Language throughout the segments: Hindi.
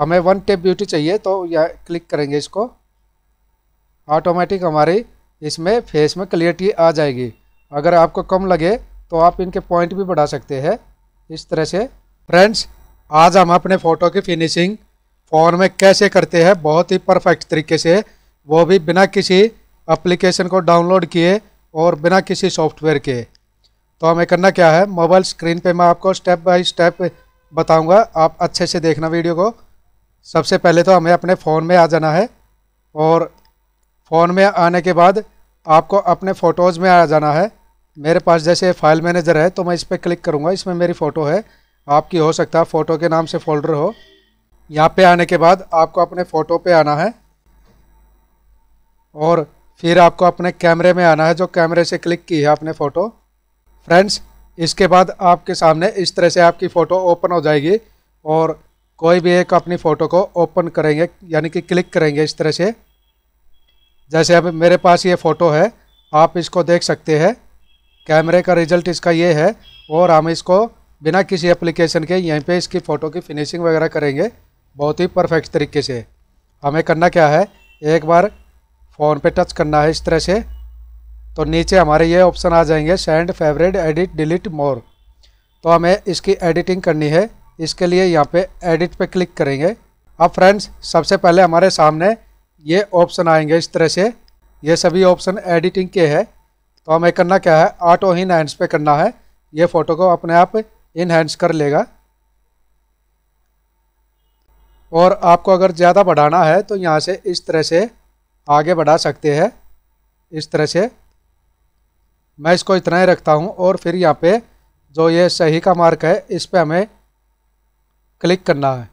हमें वन टेप ब्यूटी चाहिए तो यह क्लिक करेंगे इसको ऑटोमेटिक हमारी इसमें फेस में क्लियरिटी आ जाएगी अगर आपको कम लगे तो आप इनके पॉइंट भी बढ़ा सकते हैं इस तरह से फ्रेंड्स आज हम अपने फ़ोटो की फिनिशिंग फ़ोन में कैसे करते हैं बहुत ही परफेक्ट तरीके से वो भी बिना किसी एप्लीकेशन को डाउनलोड किए और बिना किसी सॉफ्टवेयर के तो हमें करना क्या है मोबाइल स्क्रीन पे मैं आपको स्टेप बाय स्टेप बताऊंगा आप अच्छे से देखना वीडियो को सबसे पहले तो हमें अपने फ़ोन में आ जाना है और फ़ोन में आने के बाद आपको अपने फ़ोटोज़ में आ जाना है मेरे पास जैसे फ़ाइल मैनेजर है तो मैं इस पर क्लिक करूँगा इसमें मेरी फ़ोटो है आपकी हो सकता है फ़ोटो के नाम से फ़ोल्डर हो यहाँ पे आने के बाद आपको अपने फ़ोटो पे आना है और फिर आपको अपने कैमरे में आना है जो कैमरे से क्लिक की है आपने फ़ोटो फ्रेंड्स इसके बाद आपके सामने इस तरह से आपकी फ़ोटो ओपन हो जाएगी और कोई भी एक अपनी फ़ोटो को ओपन करेंगे यानी कि क्लिक करेंगे इस तरह से जैसे अब मेरे पास ये फ़ोटो है आप इसको देख सकते हैं कैमरे का रिजल्ट इसका ये है और हम इसको बिना किसी एप्लीकेशन के यहीं पे इसकी फ़ोटो की फिनिशिंग वगैरह करेंगे बहुत ही परफेक्ट तरीके से हमें करना क्या है एक बार फ़ोन पे टच करना है इस तरह से तो नीचे हमारे ये ऑप्शन आ जाएंगे send favourite edit delete more तो हमें इसकी एडिटिंग करनी है इसके लिए यहाँ पे एडिट पे क्लिक करेंगे अब फ्रेंड्स सबसे पहले हमारे सामने ये ऑप्शन आएंगे इस तरह से ये सभी ऑप्शन एडिटिंग के हैं तो हमें करना क्या है ऑटो इन हैंड्स पे करना है ये फ़ोटो को अपने आप इनहेंस कर लेगा और आपको अगर ज़्यादा बढ़ाना है तो यहाँ से इस तरह से आगे बढ़ा सकते हैं इस तरह से मैं इसको इतना ही रखता हूँ और फिर यहाँ पे जो ये सही का मार्क है इस पर हमें क्लिक करना है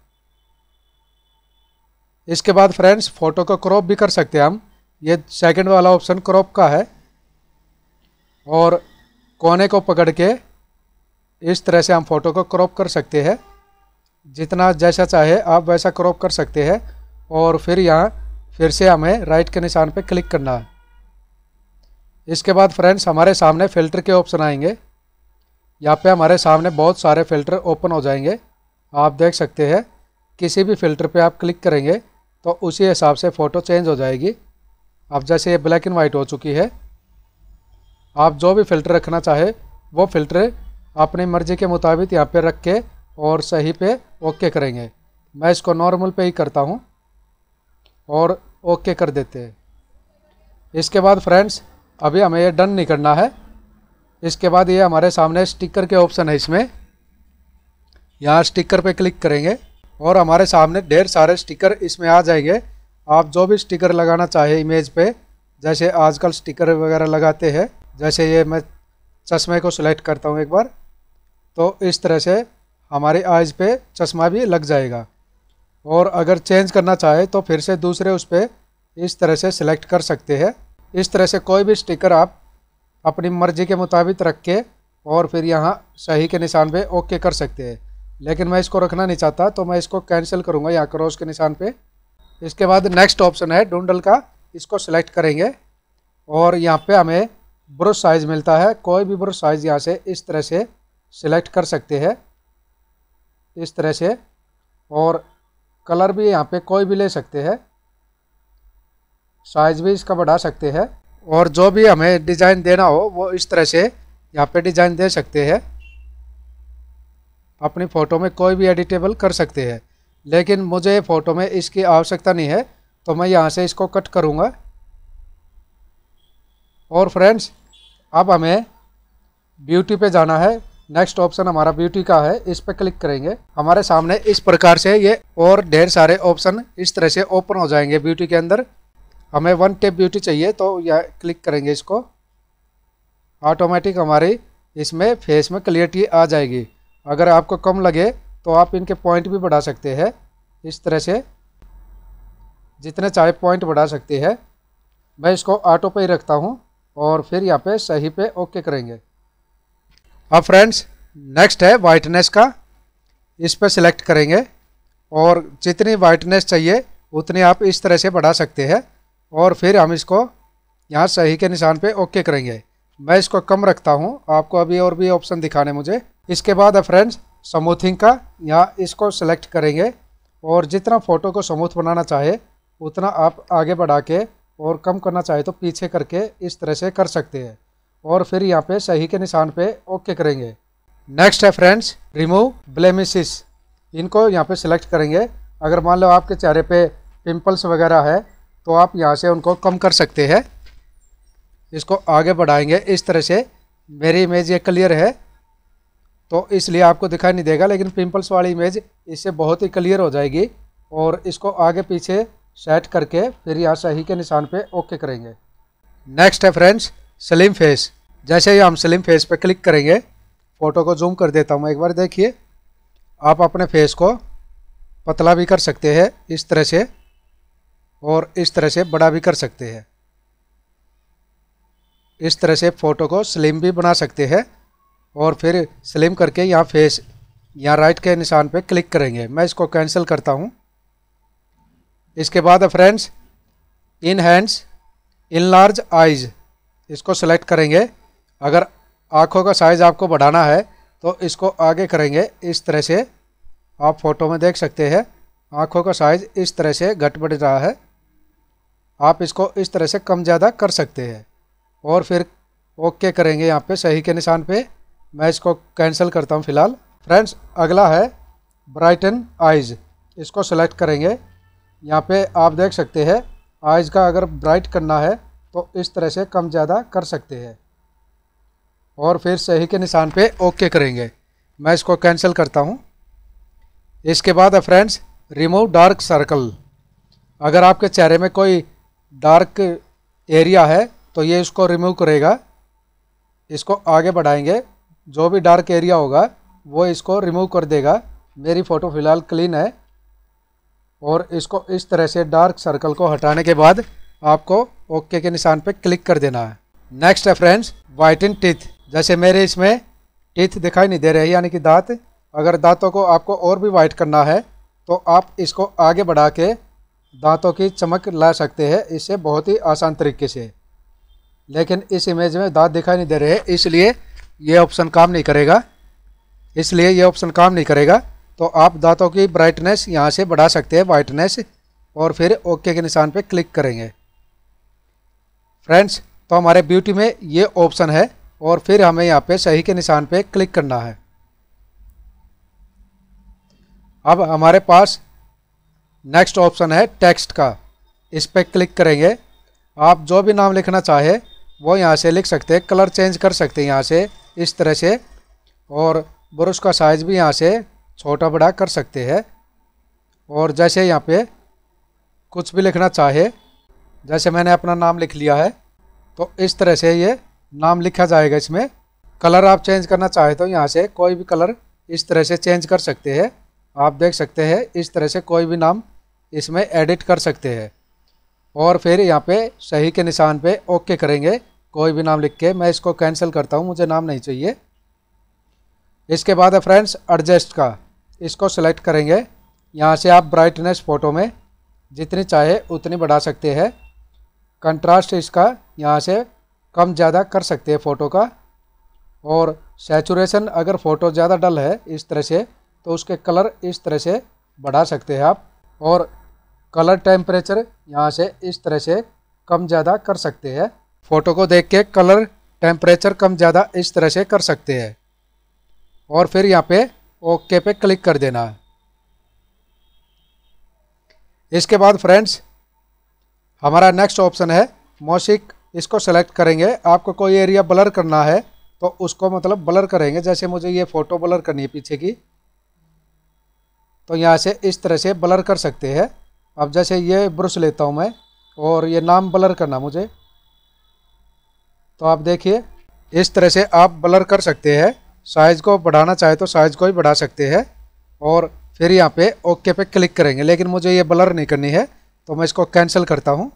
इसके बाद फ्रेंड्स फ़ोटो का क्रॉप भी कर सकते हैं हम ये सेकंड वाला ऑप्शन क्रॉप का है और कोने को पकड़ के इस तरह से हम फ़ोटो को क्रॉप कर सकते हैं जितना जैसा चाहे आप वैसा क्रॉप कर सकते हैं और फिर यहाँ फिर से हमें राइट के निशान पर क्लिक करना है इसके बाद फ्रेंड्स हमारे सामने फ़िल्टर के ऑप्शन आएंगे यहाँ पे हमारे सामने बहुत सारे फ़िल्टर ओपन हो जाएंगे आप देख सकते हैं किसी भी फ़िल्टर पे आप क्लिक करेंगे तो उसी हिसाब से फ़ोटो चेंज हो जाएगी अब जैसे ये ब्लैक एंड वाइट हो चुकी है आप जो भी फ़िल्टर रखना चाहे वो फ़िल्टर अपनी मर्ज़ी के मुताबिक यहाँ पे रख के और सही पे ओके करेंगे मैं इसको नॉर्मल पे ही करता हूँ और ओके कर देते हैं इसके बाद फ्रेंड्स अभी हमें ये डन नहीं करना है इसके बाद ये हमारे सामने स्टिकर के ऑप्शन है इसमें यहाँ स्टिकर पे क्लिक करेंगे और हमारे सामने ढेर सारे स्टिकर इसमें आ जाएंगे आप जो भी स्टिकर लगाना चाहे इमेज पे जैसे आजकल स्टिकर वगैरह लगाते हैं जैसे ये मैं चश्मे को सिलेक्ट करता हूँ एक बार तो इस तरह से हमारे आइज़ पे चश्मा भी लग जाएगा और अगर चेंज करना चाहे तो फिर से दूसरे उस पर इस तरह से सिलेक्ट कर सकते हैं इस तरह से कोई भी स्टिकर आप अपनी मर्ज़ी के मुताबिक रख के और फिर यहाँ सही के निशान पे ओके कर सकते हैं लेकिन मैं इसको रखना नहीं चाहता तो मैं इसको कैंसिल करूँगा यहाँ क्रॉस के निशान पे इसके बाद नेक्स्ट ऑप्शन है डूडल का इसको सिलेक्ट करेंगे और यहाँ पे हमें ब्रश साइज़ मिलता है कोई भी ब्रश साइज़ यहाँ से इस तरह से सिलेक्ट कर सकते हैं इस तरह से और कलर भी यहाँ पे कोई भी ले सकते हैं साइज़ भी इसका बढ़ा सकते हैं और जो भी हमें डिज़ाइन देना हो वो इस तरह से यहाँ पे डिज़ाइन दे सकते हैं अपनी फ़ोटो में कोई भी एडिटेबल कर सकते हैं लेकिन मुझे फ़ोटो में इसकी आवश्यकता नहीं है तो मैं यहाँ से इसको कट करूँगा और फ्रेंड्स अब हमें ब्यूटी पे जाना है नेक्स्ट ऑप्शन हमारा ब्यूटी का है इस पर क्लिक करेंगे हमारे सामने इस प्रकार से ये और ढेर सारे ऑप्शन इस तरह से ओपन हो जाएंगे ब्यूटी के अंदर हमें वन टेप ब्यूटी चाहिए तो यह क्लिक करेंगे इसको ऑटोमेटिक हमारी इसमें फेस में क्लियरिटी आ जाएगी अगर आपको कम लगे तो आप इनके पॉइंट भी बढ़ा सकते हैं इस तरह से जितने चाहे पॉइंट बढ़ा सकते हैं मैं इसको ऑटो पे ही रखता हूँ और फिर यहाँ पे सही पे ओके करेंगे अब फ्रेंड्स नेक्स्ट है वाइटनेस का इस पर सिलेक्ट करेंगे और जितनी वाइटनेस चाहिए उतनी आप इस तरह से बढ़ा सकते हैं और फिर हम इसको यहाँ सही के निशान पे ओके करेंगे मैं इसको कम रखता हूँ आपको अभी और भी ऑप्शन दिखाने मुझे इसके बाद फ्रेंड्स समूथिंग का यहाँ इसको सेलेक्ट करेंगे और जितना फ़ोटो को समूथ बनाना चाहे उतना आप आगे बढ़ा के और कम करना चाहे तो पीछे करके इस तरह से कर सकते हैं और फिर यहाँ पे सही के निशान पे ओके करेंगे नेक्स्ट है फ्रेंड्स रिमूव ब्लेमिशिस इनको यहाँ पे सिलेक्ट करेंगे अगर मान लो आपके चेहरे पे पिंपल्स वगैरह है तो आप यहाँ से उनको कम कर सकते हैं इसको आगे बढ़ाएंगे इस तरह से मेरी इमेज ये क्लियर है तो इसलिए आपको दिखाई नहीं देगा लेकिन पिंपल्स वाली इमेज इससे बहुत ही क्लियर हो जाएगी और इसको आगे पीछे सेट करके फिर यहाँ सही के निशान पे ओके करेंगे नेक्स्ट है फ्रेंड्स स्लिम फेस जैसे ही हम स्लिम फेस पे क्लिक करेंगे फ़ोटो को जूम कर देता हूँ एक बार देखिए आप अपने फेस को पतला भी कर सकते हैं इस तरह से और इस तरह से बड़ा भी कर सकते हैं इस तरह से फ़ोटो को स्लिम भी बना सकते हैं और फिर स्लिम करके यहाँ फेस यहाँ राइट के निशान पे क्लिक करेंगे मैं इसको कैंसिल करता हूँ इसके बाद friends in hands in large eyes इसको सेलेक्ट करेंगे अगर आँखों का साइज़ आपको बढ़ाना है तो इसको आगे करेंगे इस तरह से आप फोटो में देख सकते हैं आँखों का साइज़ इस तरह से घट बढ़ रहा है आप इसको इस तरह से कम ज़्यादा कर सकते हैं और फिर ओके करेंगे यहाँ पे सही के निशान पे मैं इसको कैंसिल करता हूँ फ़िलहाल फ्रेंड्स अगला है ब्राइटन आइज़ इसको सेलेक्ट करेंगे यहाँ पे आप देख सकते हैं आइज़ का अगर ब्राइट करना है तो इस तरह से कम ज़्यादा कर सकते हैं और फिर सही के निशान पे ओके करेंगे मैं इसको कैंसिल करता हूँ इसके बाद है फ्रेंड्स रिमूव डार्क सर्कल अगर आपके चेहरे में कोई डार्क एरिया है तो ये इसको रिमूव करेगा इसको आगे बढ़ाएंगे जो भी डार्क एरिया होगा वो इसको रिमूव कर देगा मेरी फ़ोटो फ़िलहाल क्लीन है और इसको इस तरह से डार्क सर्कल को हटाने के बाद आपको ओके के निशान पर क्लिक कर देना है नेक्स्ट है फ्रेंड्स वाइटन टीथ जैसे मेरे इसमें टीथ दिखाई नहीं दे रहे यानी कि दांत अगर दांतों को आपको और भी वाइट करना है तो आप इसको आगे बढ़ा के दांतों की चमक ला सकते हैं इससे बहुत ही आसान तरीके से लेकिन इस इमेज में दांत दिखाई नहीं दे रहे इसलिए ये ऑप्शन काम नहीं करेगा इसलिए ये ऑप्शन काम नहीं करेगा तो आप दांतों की ब्राइटनेस यहाँ से बढ़ा सकते हैं वाइटनेस और फिर ओके के निशान पे क्लिक करेंगे फ्रेंड्स तो हमारे ब्यूटी में ये ऑप्शन है और फिर हमें यहाँ पे सही के निशान पे क्लिक करना है अब हमारे पास नेक्स्ट ऑप्शन है टेक्स्ट का इस पर क्लिक करेंगे आप जो भी नाम लिखना चाहे वो यहाँ से लिख सकते हैं कलर चेंज कर सकते हैं यहाँ से इस तरह से और ब्रश का साइज़ भी यहाँ से छोटा बड़ा कर सकते हैं और जैसे यहाँ पे कुछ भी लिखना चाहे जैसे मैंने अपना नाम लिख लिया है तो इस तरह से ये नाम लिखा जाएगा इसमें कलर आप चेंज करना चाहे तो यहाँ से कोई भी कलर इस तरह से चेंज कर सकते हैं आप देख सकते हैं इस तरह से कोई भी नाम इसमें एडिट कर सकते हैं और फिर यहाँ पे सही के निशान पे ओके करेंगे कोई भी नाम लिख के मैं इसको कैंसिल करता हूँ मुझे नाम नहीं चाहिए इसके बाद है फ्रेंड्स एडजस्ट का इसको सेलेक्ट करेंगे यहाँ से आप ब्राइटनेस फ़ोटो में जितनी चाहे उतनी बढ़ा सकते हैं कंट्रास्ट इसका यहाँ से कम ज़्यादा कर सकते हैं फ़ोटो का और सेचुरेशन अगर फ़ोटो ज़्यादा डल है इस तरह से तो उसके कलर इस तरह से बढ़ा सकते हैं आप और कलर टेम्परेचर यहाँ से इस तरह से कम ज़्यादा कर सकते हैं फ़ोटो को देख के कलर टेम्परेचर कम ज़्यादा इस तरह से कर सकते हैं और फिर यहाँ पे ओके पे क्लिक कर देना है इसके बाद फ्रेंड्स हमारा नेक्स्ट ऑप्शन है मौसिक इसको सेलेक्ट करेंगे आपको कोई एरिया ब्लर करना है तो उसको मतलब ब्लर करेंगे जैसे मुझे ये फ़ोटो ब्लर करनी है पीछे की तो यहाँ से इस तरह से ब्लर कर सकते हैं अब जैसे ये ब्रश लेता हूँ मैं और ये नाम ब्लर करना मुझे तो आप देखिए इस तरह से आप ब्लर कर सकते हैं साइज़ को बढ़ाना चाहे तो साइज़ को ही बढ़ा सकते हैं और फिर यहाँ पे ओके पे क्लिक करेंगे लेकिन मुझे ये ब्लर नहीं करनी है तो मैं इसको कैंसिल करता हूँ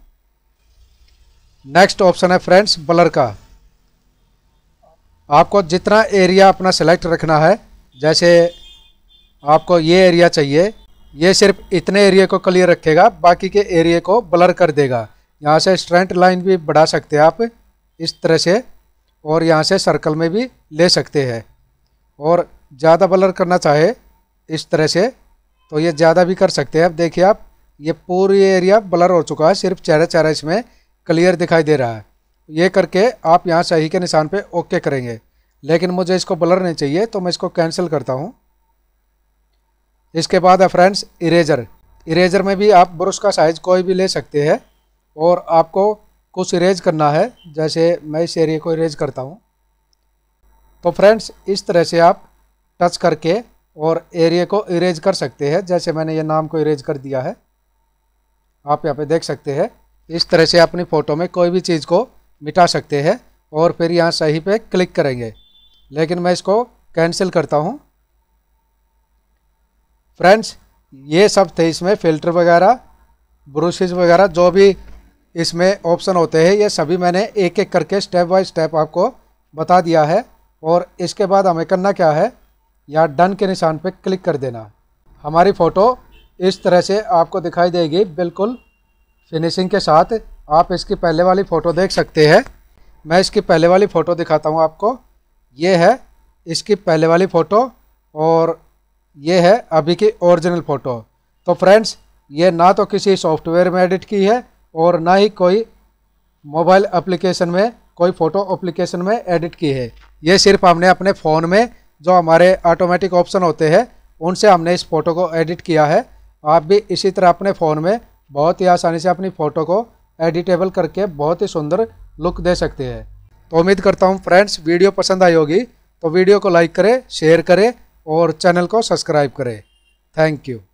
नेक्स्ट ऑप्शन है फ्रेंड्स ब्लर का आपको जितना एरिया अपना सेलेक्ट रखना है जैसे आपको ये एरिया चाहिए ये सिर्फ इतने एरिया को क्लियर रखेगा बाकी के एरिया को ब्लर कर देगा यहाँ से स्ट्रेंट लाइन भी बढ़ा सकते हैं आप इस तरह से और यहाँ से सर्कल में भी ले सकते हैं और ज़्यादा ब्लर करना चाहे इस तरह से तो ये ज़्यादा भी कर सकते हैं अब देखिए आप ये पूरी एरिया ब्लर हो चुका है सिर्फ चेहरा चेहरा इसमें क्लियर दिखाई दे रहा है ये करके आप यहाँ सही के निशान पे ओके करेंगे लेकिन मुझे इसको ब्लर नहीं चाहिए तो मैं इसको कैंसिल करता हूँ इसके बाद है फ्रेंड्स इरेजर इरेजर में भी आप ब्रश का साइज़ कोई भी ले सकते हैं और आपको को इरेज करना है जैसे मैं इस एरिया को इरेज करता हूँ तो फ्रेंड्स इस तरह से आप टच करके और एरिया को इरेज कर सकते हैं जैसे मैंने ये नाम को इरेज कर दिया है आप यहाँ पे देख सकते हैं इस तरह से अपनी फ़ोटो में कोई भी चीज़ को मिटा सकते हैं और फिर यहाँ सही पे क्लिक करेंगे लेकिन मैं इसको कैंसिल करता हूँ फ्रेंड्स ये सब थे इसमें फ़िल्टर वगैरह ब्रूशेज वगैरह जो भी इसमें ऑप्शन होते हैं ये सभी मैंने एक एक करके स्टेप बाय स्टेप आपको बता दिया है और इसके बाद हमें करना क्या है यहाँ डन के निशान पर क्लिक कर देना हमारी फ़ोटो इस तरह से आपको दिखाई देगी बिल्कुल फिनिशिंग के साथ आप इसकी पहले वाली फ़ोटो देख सकते हैं मैं इसकी पहले वाली फ़ोटो दिखाता हूँ आपको ये है इसकी पहले वाली फ़ोटो और ये है अभी की ओरिजिनल फ़ोटो तो फ्रेंड्स ये ना तो किसी सॉफ्टवेयर में एडिट की है और ना ही कोई मोबाइल एप्लीकेशन में कोई फ़ोटो एप्लीकेशन में एडिट की है ये सिर्फ हमने अपने फ़ोन में जो हमारे ऑटोमेटिक ऑप्शन होते हैं उनसे हमने इस फ़ोटो को एडिट किया है आप भी इसी तरह अपने फ़ोन में बहुत ही आसानी से अपनी फ़ोटो को एडिटेबल करके बहुत ही सुंदर लुक दे सकते हैं तो उम्मीद करता हूँ फ्रेंड्स वीडियो पसंद आई होगी तो वीडियो को लाइक करें शेयर करें और चैनल को सब्सक्राइब करें थैंक यू